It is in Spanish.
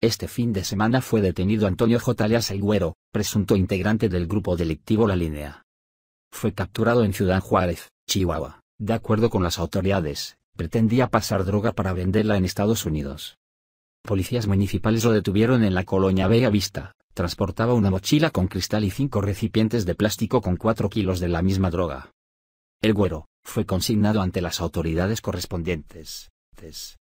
Este fin de semana fue detenido Antonio J. El Güero, presunto integrante del grupo delictivo La Línea. Fue capturado en Ciudad Juárez, Chihuahua. De acuerdo con las autoridades, pretendía pasar droga para venderla en Estados Unidos. Policías municipales lo detuvieron en la colonia Bella Vista. Transportaba una mochila con cristal y cinco recipientes de plástico con cuatro kilos de la misma droga. El güero fue consignado ante las autoridades correspondientes.